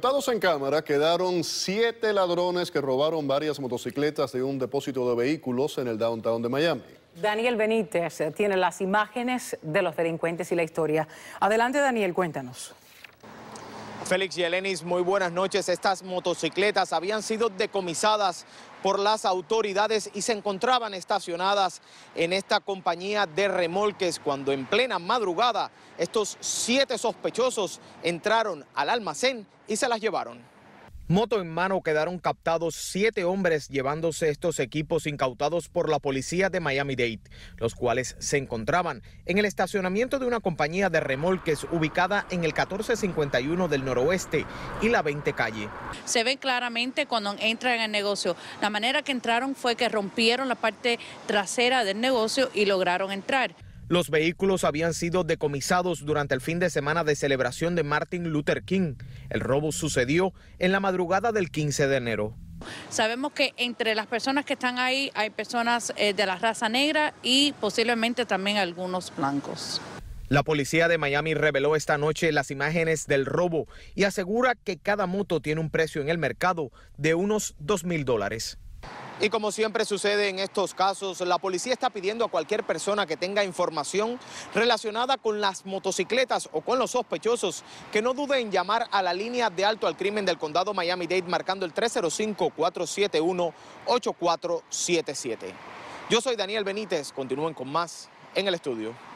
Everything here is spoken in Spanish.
Captados en cámara quedaron siete ladrones que robaron varias motocicletas de un depósito de vehículos en el downtown de Miami. Daniel Benítez tiene las imágenes de los delincuentes y la historia. Adelante, Daniel, cuéntanos. Félix y muy buenas noches. Estas motocicletas habían sido decomisadas por las autoridades y se encontraban estacionadas en esta compañía de remolques cuando en plena madrugada estos siete sospechosos entraron al almacén y se las llevaron. Moto en mano quedaron captados siete hombres llevándose estos equipos incautados por la policía de Miami-Dade, los cuales se encontraban en el estacionamiento de una compañía de remolques ubicada en el 1451 del noroeste y la 20 calle. Se ve claramente cuando entran en el negocio. La manera que entraron fue que rompieron la parte trasera del negocio y lograron entrar. Los vehículos habían sido decomisados durante el fin de semana de celebración de Martin Luther King. El robo sucedió en la madrugada del 15 de enero. Sabemos que entre las personas que están ahí hay personas eh, de la raza negra y posiblemente también algunos blancos. La policía de Miami reveló esta noche las imágenes del robo y asegura que cada moto tiene un precio en el mercado de unos 2 mil dólares. Y como siempre sucede en estos casos, la policía está pidiendo a cualquier persona que tenga información relacionada con las motocicletas o con los sospechosos que no dude en llamar a la línea de alto al crimen del condado Miami-Dade marcando el 305-471-8477. Yo soy Daniel Benítez, continúen con más en el estudio.